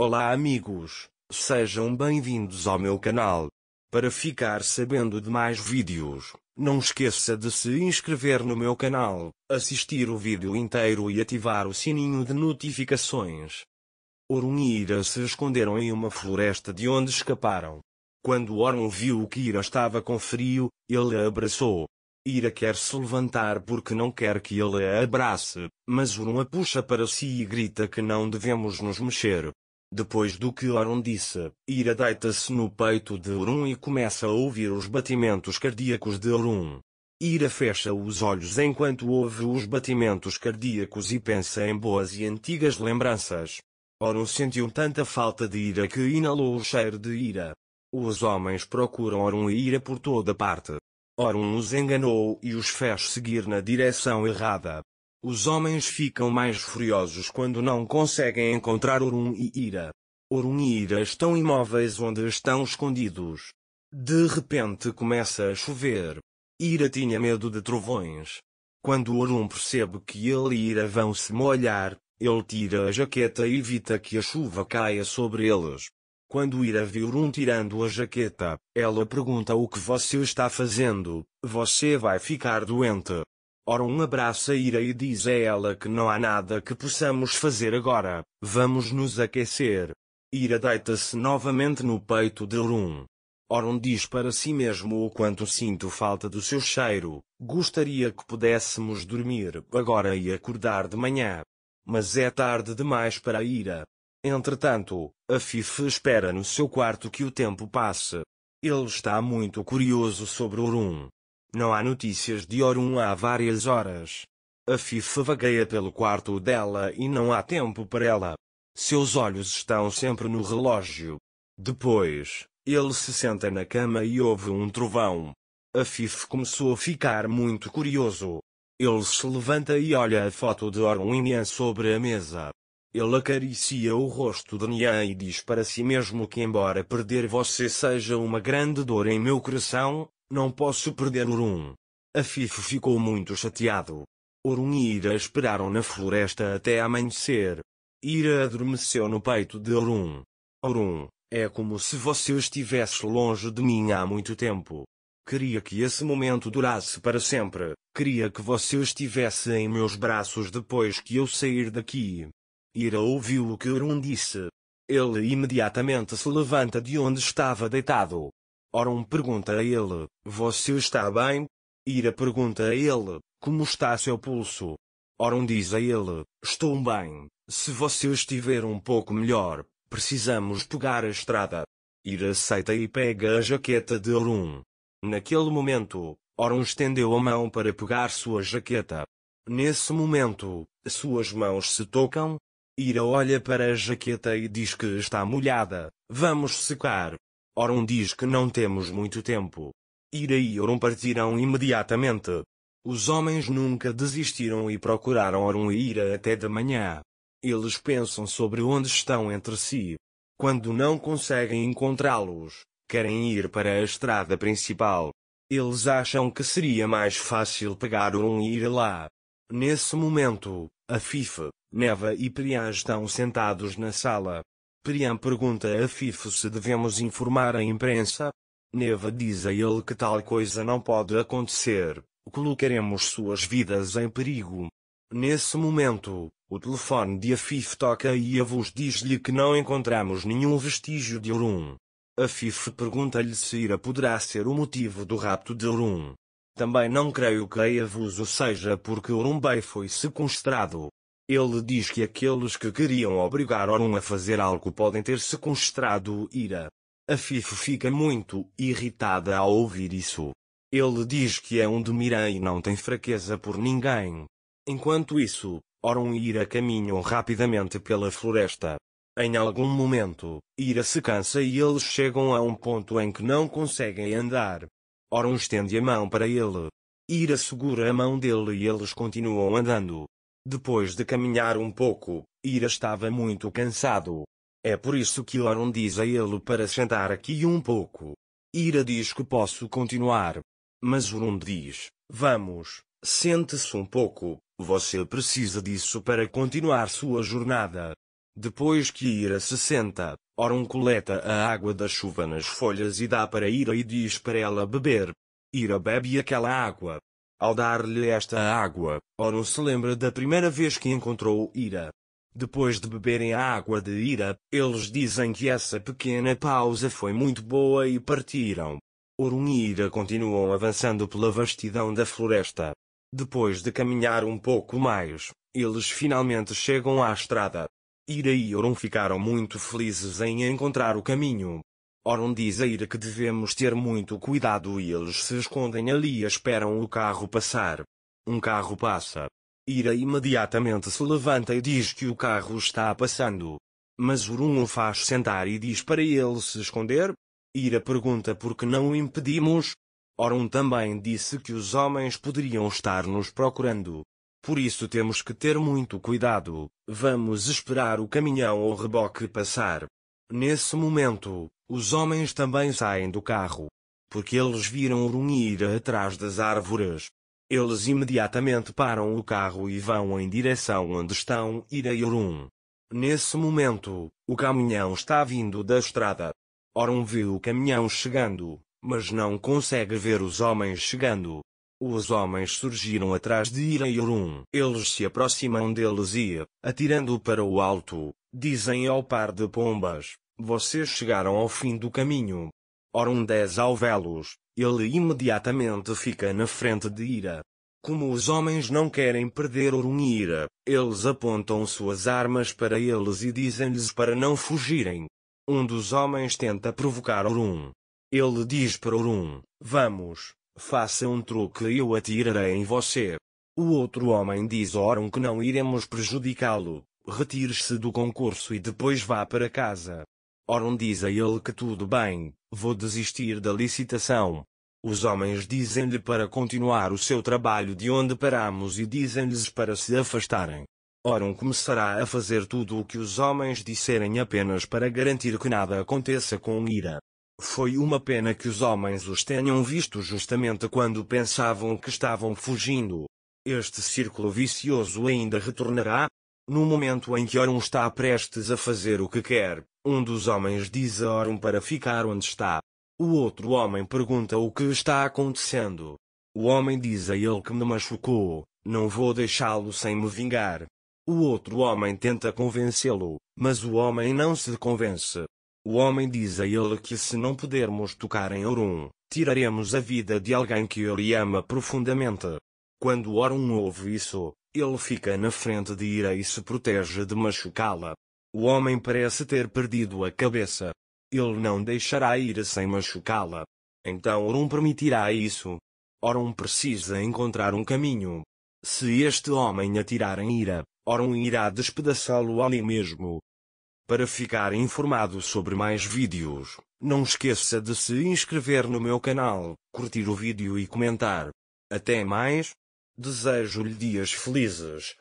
Olá amigos, sejam bem-vindos ao meu canal. Para ficar sabendo de mais vídeos, não esqueça de se inscrever no meu canal, assistir o vídeo inteiro e ativar o sininho de notificações. Orun e Ira se esconderam em uma floresta de onde escaparam. Quando Orun viu que Ira estava com frio, ele a abraçou. Ira quer se levantar porque não quer que ele a abrace, mas Orun a puxa para si e grita que não devemos nos mexer. Depois do que Orun disse, Ira deita-se no peito de Orun e começa a ouvir os batimentos cardíacos de Orun. Ira fecha os olhos enquanto ouve os batimentos cardíacos e pensa em boas e antigas lembranças. Orun sentiu tanta falta de Ira que inalou o cheiro de Ira. Os homens procuram Orun e Ira por toda parte. Orun os enganou e os fez seguir na direção errada. Os homens ficam mais furiosos quando não conseguem encontrar Orun e Ira. Orun e Ira estão imóveis onde estão escondidos. De repente começa a chover. Ira tinha medo de trovões. Quando Orun percebe que ele e Ira vão se molhar, ele tira a jaqueta e evita que a chuva caia sobre eles. Quando Ira vê Orun tirando a jaqueta, ela pergunta o que você está fazendo, você vai ficar doente. Oron abraça Ira e diz a ela que não há nada que possamos fazer agora, vamos nos aquecer. Ira deita-se novamente no peito de Oron. Orun diz para si mesmo o quanto sinto falta do seu cheiro, gostaria que pudéssemos dormir agora e acordar de manhã. Mas é tarde demais para Ira. Entretanto, a Fife espera no seu quarto que o tempo passe. Ele está muito curioso sobre Orun. Não há notícias de Orun há várias horas. A FIFA vagueia pelo quarto dela e não há tempo para ela. Seus olhos estão sempre no relógio. Depois, ele se senta na cama e ouve um trovão. A FIFA começou a ficar muito curioso. Ele se levanta e olha a foto de Orun e Nian sobre a mesa. Ele acaricia o rosto de Nian e diz para si mesmo que embora perder você seja uma grande dor em meu coração, não posso perder Urum. A ficou muito chateado. Urum e Ira esperaram na floresta até amanhecer. Ira adormeceu no peito de Urum. Urum, é como se você estivesse longe de mim há muito tempo. Queria que esse momento durasse para sempre, queria que você estivesse em meus braços depois que eu sair daqui. Ira ouviu o que Urum disse. Ele imediatamente se levanta de onde estava deitado. Oron pergunta a ele, você está bem? Ira pergunta a ele, como está seu pulso? Oron diz a ele, estou bem, se você estiver um pouco melhor, precisamos pegar a estrada. Ira aceita e pega a jaqueta de Orum. Naquele momento, Oron estendeu a mão para pegar sua jaqueta. Nesse momento, suas mãos se tocam. Ira olha para a jaqueta e diz que está molhada. Vamos secar. Oron diz que não temos muito tempo. Ira e Oron partirão imediatamente. Os homens nunca desistiram e procuraram Oron e Ira até de manhã. Eles pensam sobre onde estão entre si. Quando não conseguem encontrá-los, querem ir para a estrada principal. Eles acham que seria mais fácil pegar Oron e ir lá. Nesse momento, a Fife, Neva e Priá estão sentados na sala. Priam pergunta a Fifo se devemos informar a imprensa. Neva diz a ele que tal coisa não pode acontecer, colocaremos suas vidas em perigo. Nesse momento, o telefone de Afif toca e Avus diz-lhe que não encontramos nenhum vestígio de Urum. Afif pergunta-lhe se Ira poderá ser o motivo do rapto de Urum. Também não creio que Avus o seja porque Urum Bey foi sequestrado. Ele diz que aqueles que queriam obrigar Orun a fazer algo podem ter sequestrado Ira. A Fifo fica muito irritada ao ouvir isso. Ele diz que é um demiran e não tem fraqueza por ninguém. Enquanto isso, Orun e Ira caminham rapidamente pela floresta. Em algum momento, Ira se cansa e eles chegam a um ponto em que não conseguem andar. Orun estende a mão para ele. Ira segura a mão dele e eles continuam andando. Depois de caminhar um pouco, Ira estava muito cansado. É por isso que Loron diz a ele para sentar aqui um pouco. Ira diz que posso continuar. Mas Urund diz, vamos, sente-se um pouco, você precisa disso para continuar sua jornada. Depois que Ira se senta, Orun coleta a água da chuva nas folhas e dá para Ira e diz para ela beber. Ira bebe aquela água, ao dar-lhe esta água, Oro se lembra da primeira vez que encontrou Ira. Depois de beberem a água de Ira, eles dizem que essa pequena pausa foi muito boa e partiram. Orun e Ira continuam avançando pela vastidão da floresta. Depois de caminhar um pouco mais, eles finalmente chegam à estrada. Ira e Orun ficaram muito felizes em encontrar o caminho, Oron diz a Ira que devemos ter muito cuidado e eles se escondem ali e esperam o carro passar. Um carro passa. Ira imediatamente se levanta e diz que o carro está passando. Mas Urun o faz sentar e diz para ele se esconder. Ira pergunta por que não o impedimos. Orun também disse que os homens poderiam estar nos procurando. Por isso temos que ter muito cuidado, vamos esperar o caminhão ou reboque passar. Nesse momento, os homens também saem do carro, porque eles viram rumir atrás das árvores. Eles imediatamente param o carro e vão em direção onde estão Ira e Orum. Nesse momento, o caminhão está vindo da estrada. Orum vê o caminhão chegando, mas não consegue ver os homens chegando. Os homens surgiram atrás de Ira e Orum. Eles se aproximam deles e, atirando para o alto, dizem ao par de pombas, vocês chegaram ao fim do caminho. Orum 10 ao velos, ele imediatamente fica na frente de Ira. Como os homens não querem perder Orum e Ira, eles apontam suas armas para eles e dizem-lhes para não fugirem. Um dos homens tenta provocar Orum. Ele diz para Orum, vamos, faça um truque e eu atirarei em você. O outro homem diz a Orum que não iremos prejudicá-lo, retire-se do concurso e depois vá para casa. Oron diz a ele que tudo bem, vou desistir da licitação. Os homens dizem-lhe para continuar o seu trabalho de onde paramos e dizem-lhes para se afastarem. Oron começará a fazer tudo o que os homens disserem apenas para garantir que nada aconteça com Ira. Foi uma pena que os homens os tenham visto justamente quando pensavam que estavam fugindo. Este círculo vicioso ainda retornará, no momento em que Orun está prestes a fazer o que quer, um dos homens diz a Orun para ficar onde está. O outro homem pergunta o que está acontecendo. O homem diz a ele que me machucou, não vou deixá-lo sem me vingar. O outro homem tenta convencê-lo, mas o homem não se convence. O homem diz a ele que se não pudermos tocar em Orun, tiraremos a vida de alguém que ele ama profundamente. Quando Orun ouve isso, ele fica na frente de Ira e se protege de machucá-la. O homem parece ter perdido a cabeça. Ele não deixará Ira sem machucá-la. Então Orum permitirá isso. Orum precisa encontrar um caminho. Se este homem atirar em Ira, Orum irá despedaçá-lo ali mesmo. Para ficar informado sobre mais vídeos, não esqueça de se inscrever no meu canal, curtir o vídeo e comentar. Até mais! Desejo-lhe dias felizes.